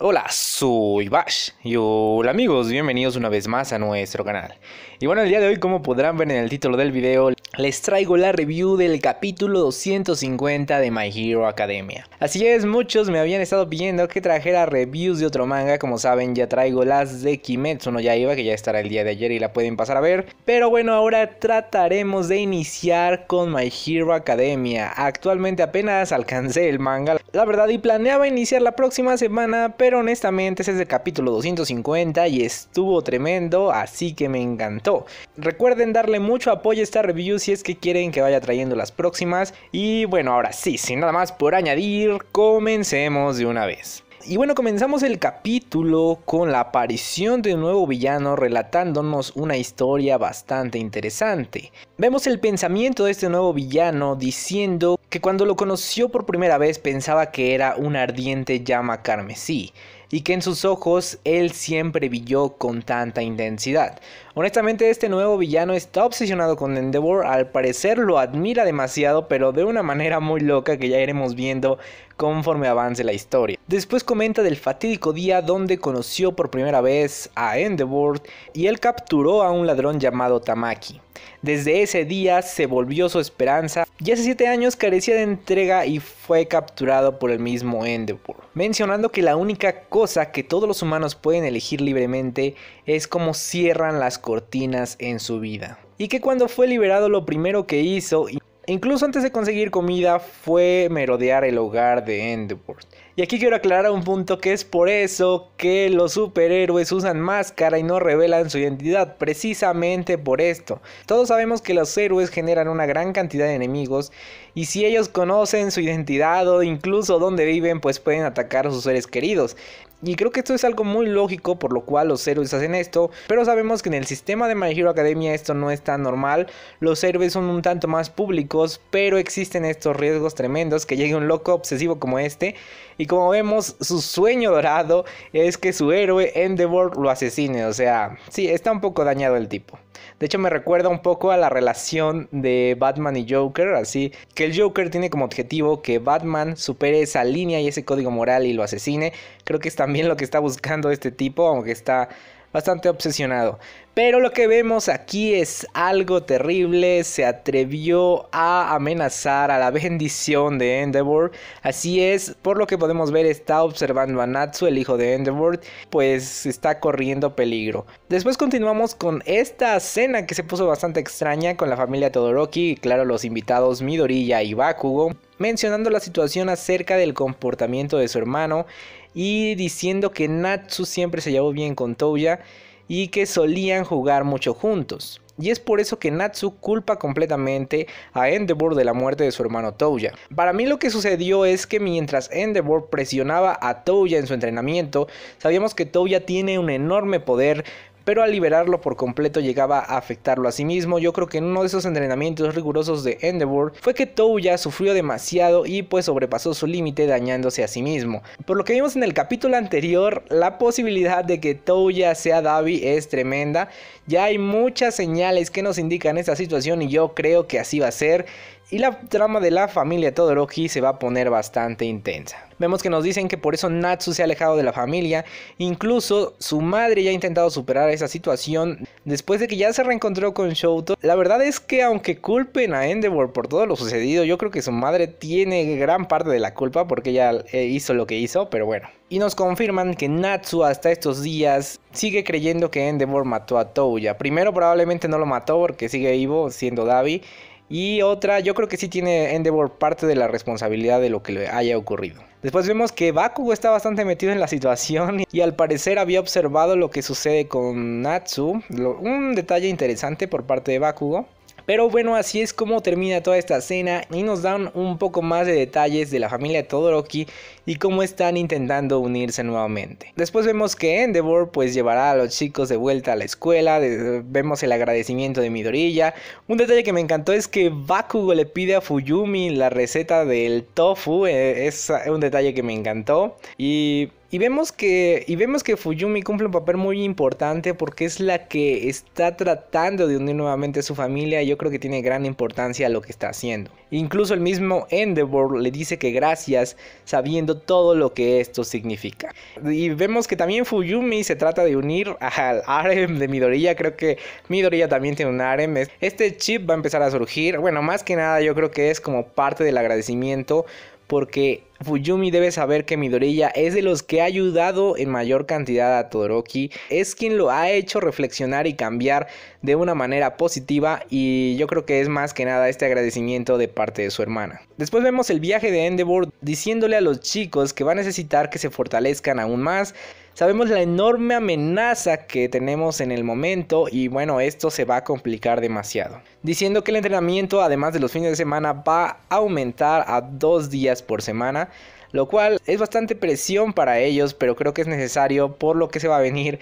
Hola, soy Bash y hola amigos, bienvenidos una vez más a nuestro canal. Y bueno, el día de hoy como podrán ver en el título del video, les traigo la review del capítulo 250 de My Hero Academia. Así es, muchos me habían estado pidiendo que trajera reviews de otro manga, como saben ya traigo las de Kimetsu no iba que ya estará el día de ayer y la pueden pasar a ver. Pero bueno, ahora trataremos de iniciar con My Hero Academia. Actualmente apenas alcancé el manga, la verdad, y planeaba iniciar la próxima semana, pero honestamente ese es el capítulo 250 y estuvo tremendo, así que me encantó. Recuerden darle mucho apoyo a esta review si es que quieren que vaya trayendo las próximas. Y bueno, ahora sí, sin nada más por añadir, comencemos de una vez. Y bueno, comenzamos el capítulo con la aparición de un nuevo villano relatándonos una historia bastante interesante. Vemos el pensamiento de este nuevo villano diciendo que cuando lo conoció por primera vez pensaba que era una ardiente llama carmesí, y que en sus ojos él siempre brilló con tanta intensidad. Honestamente este nuevo villano está obsesionado con Endeavor, al parecer lo admira demasiado pero de una manera muy loca que ya iremos viendo conforme avance la historia. Después comenta del fatídico día donde conoció por primera vez a Endeavor y él capturó a un ladrón llamado Tamaki. Desde ese día se volvió su esperanza y hace 7 años de entrega y fue capturado por el mismo Endeavor, mencionando que la única cosa que todos los humanos pueden elegir libremente es cómo cierran las cortinas en su vida. Y que cuando fue liberado lo primero que hizo, incluso antes de conseguir comida, fue merodear el hogar de Endeavor, y aquí quiero aclarar un punto que es por eso que los superhéroes usan máscara y no revelan su identidad, precisamente por esto. Todos sabemos que los héroes generan una gran cantidad de enemigos y si ellos conocen su identidad o incluso dónde viven, pues pueden atacar a sus seres queridos. Y creo que esto es algo muy lógico por lo cual los héroes hacen esto, pero sabemos que en el sistema de My Hero Academia esto no es tan normal, los héroes son un tanto más públicos, pero existen estos riesgos tremendos que llegue un loco obsesivo como este y como vemos, su sueño dorado es que su héroe Endeavor lo asesine. O sea, sí, está un poco dañado el tipo. De hecho, me recuerda un poco a la relación de Batman y Joker. Así que el Joker tiene como objetivo que Batman supere esa línea y ese código moral y lo asesine. Creo que es también lo que está buscando este tipo, aunque está bastante obsesionado. Pero lo que vemos aquí es algo terrible. Se atrevió a amenazar a la bendición de Endeavor. Así es, por lo que podemos ver, está observando a Natsu, el hijo de Endeavor, pues está corriendo peligro. Después continuamos con esta escena que se puso bastante extraña con la familia Todoroki y, claro, los invitados Midoriya y Bakugo mencionando la situación acerca del comportamiento de su hermano y diciendo que Natsu siempre se llevó bien con Toya y que solían jugar mucho juntos. Y es por eso que Natsu culpa completamente a Endeavor de la muerte de su hermano Toya Para mí lo que sucedió es que mientras Endeavor presionaba a Toya en su entrenamiento, sabíamos que Toya tiene un enorme poder pero al liberarlo por completo llegaba a afectarlo a sí mismo. Yo creo que en uno de esos entrenamientos rigurosos de Endeavor fue que Touya sufrió demasiado y pues sobrepasó su límite dañándose a sí mismo. Por lo que vimos en el capítulo anterior, la posibilidad de que Touya sea Davi es tremenda. Ya hay muchas señales que nos indican esta situación y yo creo que así va a ser y la trama de la familia Todoroki se va a poner bastante intensa. Vemos que nos dicen que por eso Natsu se ha alejado de la familia, incluso su madre ya ha intentado superar esa situación después de que ya se reencontró con Shouto. La verdad es que aunque culpen a Endeavor por todo lo sucedido, yo creo que su madre tiene gran parte de la culpa porque ella eh, hizo lo que hizo, pero bueno. Y nos confirman que Natsu hasta estos días sigue creyendo que Endeavor mató a Touya. Primero probablemente no lo mató porque sigue vivo siendo Davi y otra, yo creo que sí tiene Endeavor parte de la responsabilidad de lo que le haya ocurrido. Después vemos que Bakugo está bastante metido en la situación y al parecer había observado lo que sucede con Natsu. un detalle interesante por parte de Bakugo. Pero bueno, así es como termina toda esta escena y nos dan un poco más de detalles de la familia Todoroki y cómo están intentando unirse nuevamente. Después vemos que Endeavor pues llevará a los chicos de vuelta a la escuela, vemos el agradecimiento de Midorilla. Un detalle que me encantó es que Bakugo le pide a Fuyumi la receta del tofu, eh, es un detalle que me encantó. Y y vemos que, y vemos que Fuyumi cumple un papel muy importante porque es la que está tratando de unir nuevamente a su familia y yo creo que tiene gran importancia lo que está haciendo. Incluso el mismo Endeavor le dice que gracias sabiendo todo lo que esto significa. Y vemos que también Fuyumi se trata de unir al harem de Midoriya, creo que Midoriya también tiene un harem. Este chip va a empezar a surgir, bueno, más que nada yo creo que es como parte del agradecimiento porque Fujumi debe saber que Midoriya es de los que ha ayudado en mayor cantidad a Todoroki, es quien lo ha hecho reflexionar y cambiar de una manera positiva y yo creo que es más que nada este agradecimiento de parte de su hermana. Después vemos el viaje de Endeavor diciéndole a los chicos que va a necesitar que se fortalezcan aún más Sabemos la enorme amenaza que tenemos en el momento y bueno, esto se va a complicar demasiado. Diciendo que el entrenamiento, además de los fines de semana, va a aumentar a dos días por semana lo cual es bastante presión para ellos, pero creo que es necesario por lo que se va a venir,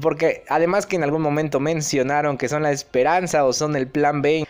porque además que en algún momento mencionaron que son la esperanza o son el plan B,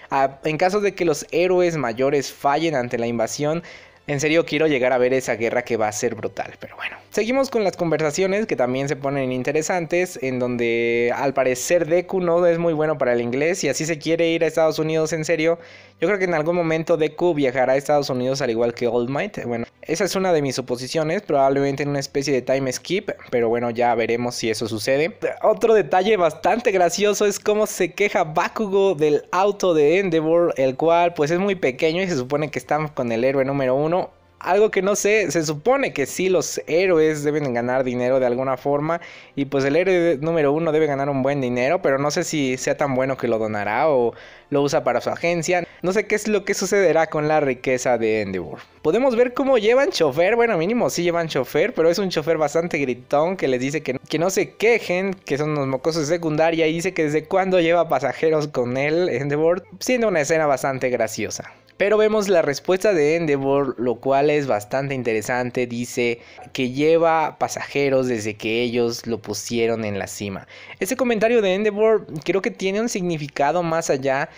en caso de que los héroes mayores fallen ante la invasión, en serio quiero llegar a ver esa guerra que va a ser brutal, pero bueno. Seguimos con las conversaciones que también se ponen interesantes, en donde al parecer Deku no es muy bueno para el inglés y así se quiere ir a Estados Unidos en serio. Yo creo que en algún momento Deku viajará a Estados Unidos al igual que Old Might. Bueno, esa es una de mis suposiciones, probablemente en una especie de time skip, pero bueno, ya veremos si eso sucede. Otro detalle bastante gracioso es cómo se queja Bakugo del auto de Endeavor, el cual pues es muy pequeño y se supone que está con el héroe número uno algo que no sé, se supone que sí los héroes deben ganar dinero de alguna forma y pues el héroe número uno debe ganar un buen dinero, pero no sé si sea tan bueno que lo donará o lo usa para su agencia. No sé qué es lo que sucederá con la riqueza de Endeavor. Podemos ver cómo llevan chofer, bueno mínimo sí llevan chofer, pero es un chofer bastante gritón que les dice que, no, que no se quejen, que son unos mocosos de secundaria y dice que desde cuándo lleva pasajeros con él Endeavor, siendo una escena bastante graciosa. Pero vemos la respuesta de Endeavor, lo cual es bastante interesante. Dice que lleva pasajeros desde que ellos lo pusieron en la cima. Ese comentario de Endeavor creo que tiene un significado más allá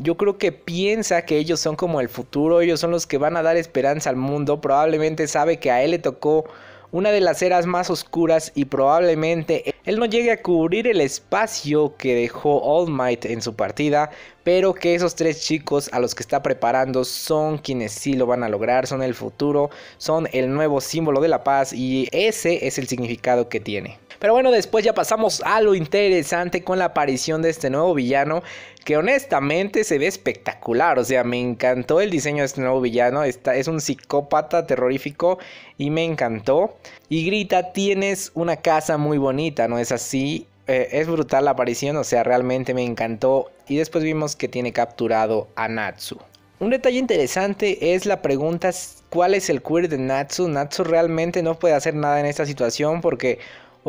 yo creo que piensa que ellos son como el futuro, ellos son los que van a dar esperanza al mundo, probablemente sabe que a él le tocó una de las eras más oscuras y probablemente él no llegue a cubrir el espacio que dejó All Might en su partida, pero que esos tres chicos a los que está preparando son quienes sí lo van a lograr, son el futuro, son el nuevo símbolo de la paz y ese es el significado que tiene. Pero bueno, después ya pasamos a lo interesante con la aparición de este nuevo villano que honestamente se ve espectacular. O sea, me encantó el diseño de este nuevo villano. Está, es un psicópata terrorífico y me encantó. Y grita, tienes una casa muy bonita, ¿no es así? Eh, es brutal la aparición, o sea, realmente me encantó. Y después vimos que tiene capturado a Natsu. Un detalle interesante es la pregunta ¿cuál es el queer de Natsu? Natsu realmente no puede hacer nada en esta situación porque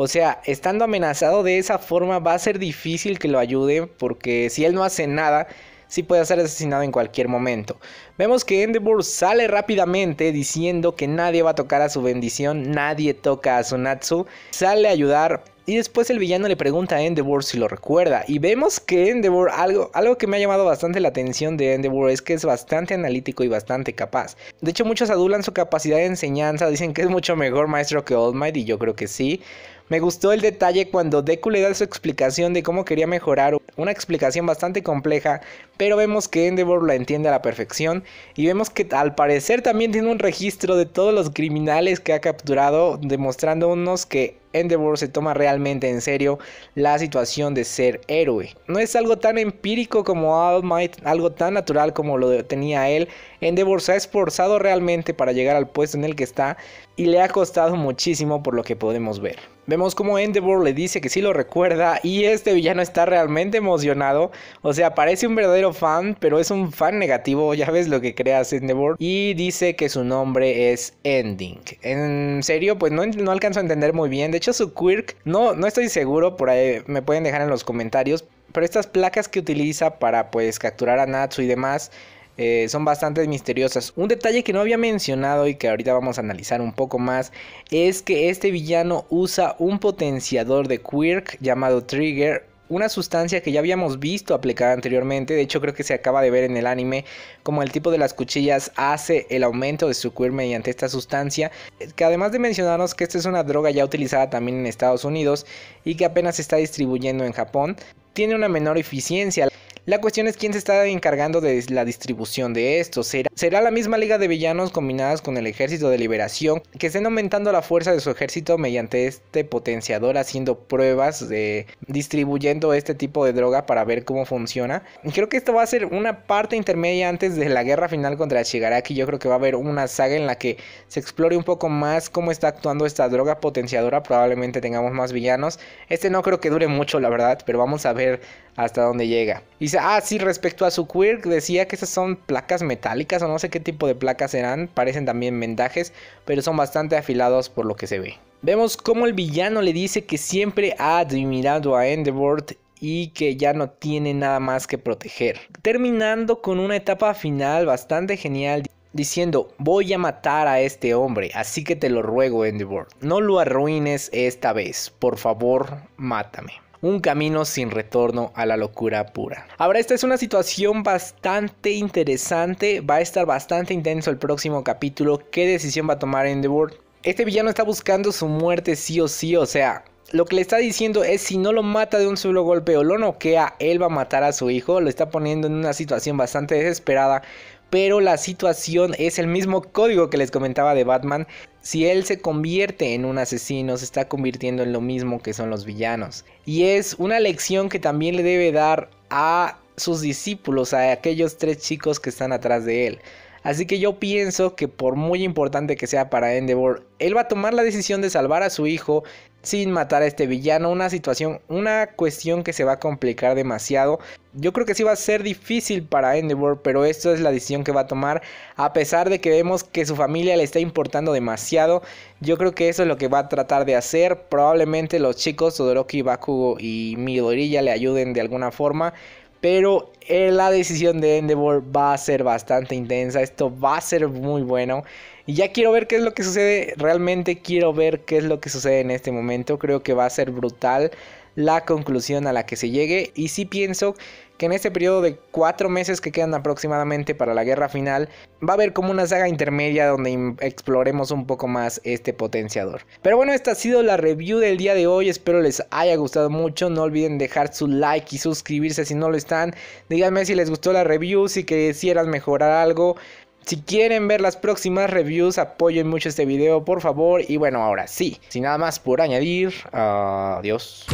o sea, estando amenazado de esa forma va a ser difícil que lo ayude porque si él no hace nada, sí puede ser asesinado en cualquier momento. Vemos que Endeavor sale rápidamente diciendo que nadie va a tocar a su bendición, nadie toca a Sunatsu, sale a ayudar. Y después el villano le pregunta a Endeavor si lo recuerda. Y vemos que Endeavor, algo, algo que me ha llamado bastante la atención de Endeavor es que es bastante analítico y bastante capaz. De hecho muchos adulan su capacidad de enseñanza, dicen que es mucho mejor maestro que All Might y yo creo que sí. Me gustó el detalle cuando Deku le da su explicación de cómo quería mejorar, una explicación bastante compleja, pero vemos que Endeavor la entiende a la perfección y vemos que al parecer también tiene un registro de todos los criminales que ha capturado, demostrándonos que Endeavor se toma realmente en serio la situación de ser héroe. No es algo tan empírico como All Might, algo tan natural como lo tenía él, Endeavor se ha esforzado realmente para llegar al puesto en el que está y le ha costado muchísimo por lo que podemos ver. Vemos como Endeavor le dice que sí lo recuerda y este villano está realmente emocionado. O sea, parece un verdadero fan, pero es un fan negativo, ya ves lo que creas Endeavor. Y dice que su nombre es Ending. En serio, pues no, no alcanzo a entender muy bien. De hecho, su quirk, no, no estoy seguro, por ahí me pueden dejar en los comentarios. Pero estas placas que utiliza para pues capturar a Natsu y demás eh, son bastante misteriosas. Un detalle que no había mencionado y que ahorita vamos a analizar un poco más es que este villano usa un potenciador de Quirk llamado Trigger una sustancia que ya habíamos visto aplicada anteriormente, de hecho creo que se acaba de ver en el anime, como el tipo de las cuchillas hace el aumento de su Quirk mediante esta sustancia, que además de mencionarnos que esta es una droga ya utilizada también en Estados Unidos y que apenas se está distribuyendo en Japón, tiene una menor eficiencia la cuestión es quién se está encargando de la distribución de esto. ¿Será, será la misma liga de villanos combinadas con el ejército de liberación que estén aumentando la fuerza de su ejército mediante este potenciador haciendo pruebas de distribuyendo este tipo de droga para ver cómo funciona. Y creo que esto va a ser una parte intermedia antes de la guerra final contra Shigaraki. Yo creo que va a haber una saga en la que se explore un poco más cómo está actuando esta droga potenciadora. Probablemente tengamos más villanos. Este no creo que dure mucho, la verdad, pero vamos a ver hasta dónde llega ah, sí, respecto a su quirk, decía que esas son placas metálicas o no sé qué tipo de placas serán, parecen también vendajes, pero son bastante afilados por lo que se ve. Vemos cómo el villano le dice que siempre ha admirado a Endeavor y que ya no tiene nada más que proteger. Terminando con una etapa final bastante genial diciendo voy a matar a este hombre, así que te lo ruego Endeavor, no lo arruines esta vez, por favor, mátame un camino sin retorno a la locura pura. Ahora esta es una situación bastante interesante, va a estar bastante intenso el próximo capítulo, qué decisión va a tomar Endeavor. Este villano está buscando su muerte sí o sí, o sea, lo que le está diciendo es si no lo mata de un solo golpe o lo noquea, él va a matar a su hijo. Lo está poniendo en una situación bastante desesperada. Pero la situación es el mismo código que les comentaba de Batman. Si él se convierte en un asesino, se está convirtiendo en lo mismo que son los villanos. Y es una lección que también le debe dar a sus discípulos, a aquellos tres chicos que están atrás de él. Así que yo pienso que por muy importante que sea para Endeavor, él va a tomar la decisión de salvar a su hijo sin matar a este villano. Una situación, una cuestión que se va a complicar demasiado. Yo creo que sí va a ser difícil para Endeavor, pero esto es la decisión que va a tomar. A pesar de que vemos que su familia le está importando demasiado, yo creo que eso es lo que va a tratar de hacer. Probablemente los chicos Todoroki, Bakugo y Midoriya le ayuden de alguna forma. Pero eh, la decisión de Endeavor va a ser bastante intensa. Esto va a ser muy bueno. Y ya quiero ver qué es lo que sucede. Realmente quiero ver qué es lo que sucede en este momento. Creo que va a ser brutal la conclusión a la que se llegue. Y sí pienso que en este periodo de cuatro meses que quedan aproximadamente para la guerra final, va a haber como una saga intermedia donde exploremos un poco más este potenciador. Pero bueno, esta ha sido la review del día de hoy, espero les haya gustado mucho, no olviden dejar su like y suscribirse si no lo están, díganme si les gustó la review, si quisieran mejorar algo. Si quieren ver las próximas reviews, apoyen mucho este video, por favor. Y bueno, ahora sí, sin nada más por añadir, adiós.